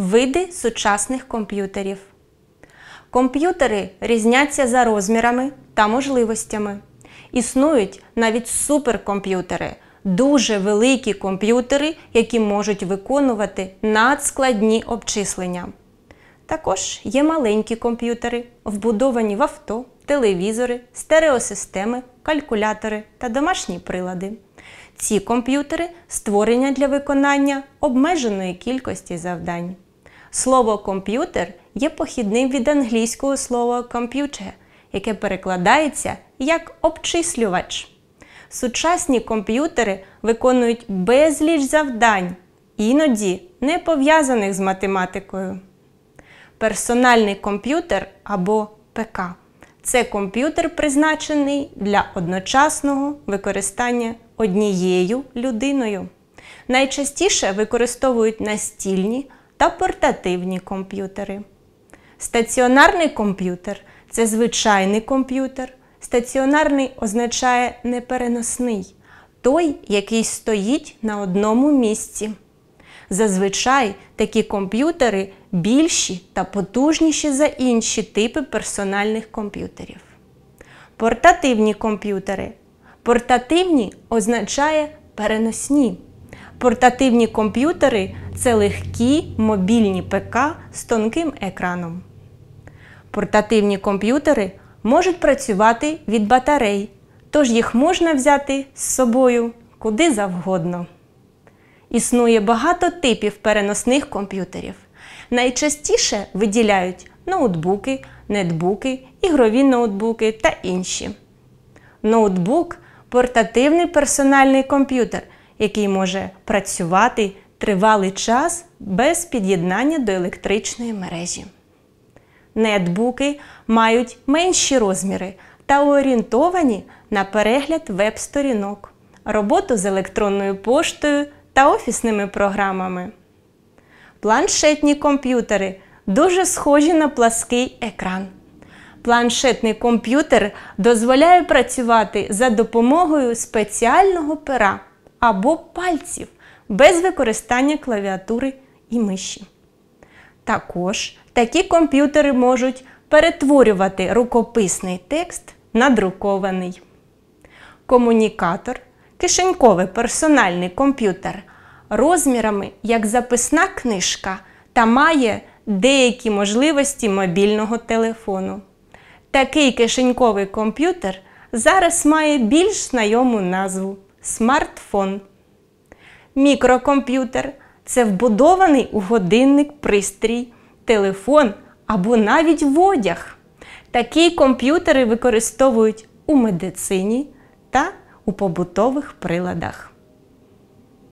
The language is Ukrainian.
Види сучасних комп'ютерів. Комп'ютери різняться за розмірами та можливостями. Існують навіть суперкомп'ютери, дуже великі комп'ютери, які можуть виконувати надскладні обчислення. Також є маленькі комп'ютери, вбудовані в авто, телевізори, стереосистеми, калькулятори та домашні прилади. Ці комп'ютери створені для виконання обмеженої кількості завдань. Слово комп'ютер є похідним від англійського слова «computer», яке перекладається як обчислювач. Сучасні комп'ютери виконують безліч завдань, іноді не пов'язаних з математикою. Персональний комп'ютер або ПК це комп'ютер, призначений для одночасного використання однією людиною. Найчастіше використовують настільні та портативні комп'ютери. Стаціонарний комп'ютер це звичайний комп'ютер. Стаціонарний означає непереносний, той, який стоїть на одному місці. Зазвичай такі комп'ютери більші та потужніші за інші типи персональних комп'ютерів. Портативні комп'ютери. Портативні означає переносні. Портативні комп'ютери це легкі мобільні ПК з тонким екраном. Портативні комп'ютери можуть працювати від батарей, тож їх можна взяти з собою куди завгодно. Існує багато типів переносних комп'ютерів. Найчастіше виділяють ноутбуки, нетбуки, ігрові ноутбуки та інші. Ноутбук портативний персональний комп'ютер який може працювати тривалий час без під'єднання до електричної мережі. Нетбуки мають менші розміри та орієнтовані на перегляд веб-сторінок, роботу з електронною поштою та офісними програмами. Планшетні комп'ютери дуже схожі на плаский екран. Планшетний комп'ютер дозволяє працювати за допомогою спеціального пера, або пальців без використання клавіатури і миші. Також такі комп'ютери можуть перетворювати рукописний текст на друкований. Комунікатор кишеньковий персональний комп'ютер розмірами як записна книжка та має деякі можливості мобільного телефону. Такий кишеньковий комп'ютер зараз має більш знайому назву смартфон. Мікрокомп'ютер це вбудований у годинник пристрій, телефон або навіть в одяг. Такі комп'ютери використовують у медицині та у побутових приладах.